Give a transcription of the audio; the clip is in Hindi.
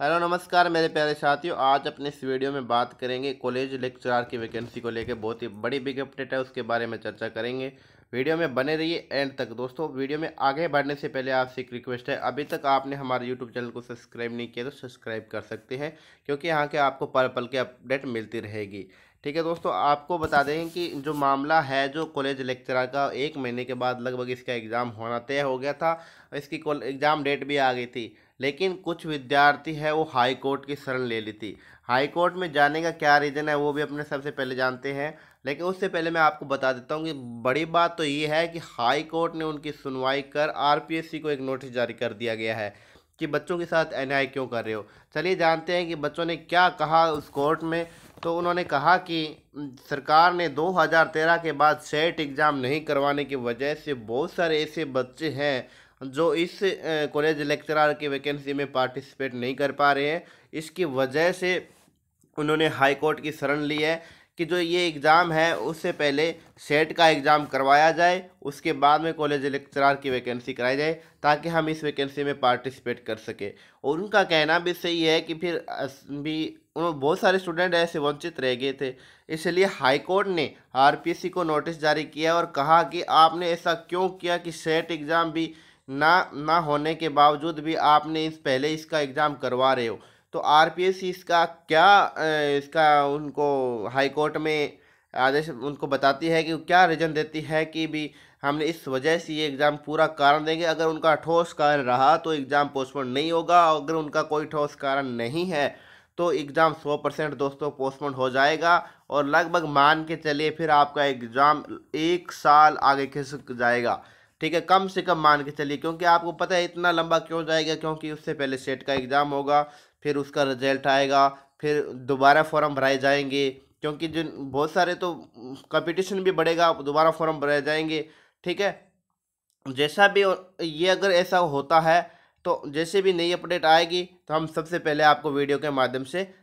हेलो नमस्कार मेरे प्यारे साथियों आज अपने इस वीडियो में बात करेंगे कॉलेज लेक्चरार की वैकेंसी को लेकर बहुत ही बड़ी बिग अपडेट है उसके बारे में चर्चा करेंगे वीडियो में बने रहिए एंड तक दोस्तों वीडियो में आगे बढ़ने से पहले आपसे एक रिक्वेस्ट है अभी तक आपने हमारे यूट्यूब चैनल को सब्सक्राइब नहीं किया तो सब्सक्राइब कर सकते हैं क्योंकि यहाँ के आपको पल पल के अपडेट मिलती रहेगी ठीक है दोस्तों आपको बता दें कि जो मामला है जो कॉलेज लेक्चरर का एक महीने के बाद लगभग इसका एग्ज़ाम होना तय हो गया था इसकी एग्ज़ाम डेट भी आ गई थी लेकिन कुछ विद्यार्थी है वो हाई कोर्ट की शरण ले ली थी हाई कोर्ट में जाने का क्या रीज़न है वो भी अपने सबसे पहले जानते हैं लेकिन उससे पहले मैं आपको बता देता हूँ कि बड़ी बात तो ये है कि हाई कोर्ट ने उनकी सुनवाई कर आर को एक नोटिस जारी कर दिया गया है कि बच्चों के साथ एन क्यों कर रहे हो चलिए जानते हैं कि बच्चों ने क्या कहा उस कोर्ट में तो उन्होंने कहा कि सरकार ने 2013 के बाद सेट एग्ज़ाम नहीं करवाने की वजह से बहुत सारे ऐसे बच्चे हैं जो इस कॉलेज लेक्चरर की वैकेंसी में पार्टिसिपेट नहीं कर पा रहे हैं इसकी वजह से उन्होंने हाई कोर्ट की शरण ली है कि जो ये एग्ज़ाम है उससे पहले सेट का एग्ज़ाम करवाया जाए उसके बाद में कॉलेज लेक्चरार की वैकेंसी कराई जाए ताकि हम इस वैकेंसी में पार्टिसिपेट कर सकें और उनका कहना भी सही है कि फिर भी बहुत सारे स्टूडेंट ऐसे वंचित रह गए थे इसलिए हाईकोर्ट ने आरपीसी को नोटिस जारी किया और कहा कि आपने ऐसा क्यों किया कि सेट एग्ज़ाम भी ना ना होने के बावजूद भी आपने इस पहले इसका एग्ज़ाम करवा रहे हो तो आर पी एस इसका क्या इसका उनको हाई कोर्ट में आदेश उनको बताती है कि क्या रीज़न देती है कि भी हमने इस वजह से ये एग्ज़ाम पूरा कारण देंगे अगर उनका ठोस कारण रहा तो एग्ज़ाम पोस्टपोन नहीं होगा अगर उनका कोई ठोस कारण नहीं है तो एग्ज़ाम सौ परसेंट दोस्तों पोस्टपोन हो जाएगा और लगभग मान के चलिए फिर आपका एग्ज़ाम एक साल आगे खिसक जाएगा ठीक है कम से कम मान के चलिए क्योंकि आपको पता है इतना लंबा क्यों जाएगा क्योंकि उससे पहले सेट का एग्ज़ाम होगा फिर उसका रिजल्ट आएगा फिर दोबारा फॉर्म भराए जाएंगे क्योंकि जिन बहुत सारे तो कंपटीशन भी बढ़ेगा दोबारा फॉर्म भराए जाएंगे ठीक है जैसा भी ये अगर ऐसा होता है तो जैसे भी नई अपडेट आएगी तो हम सबसे पहले आपको वीडियो के माध्यम से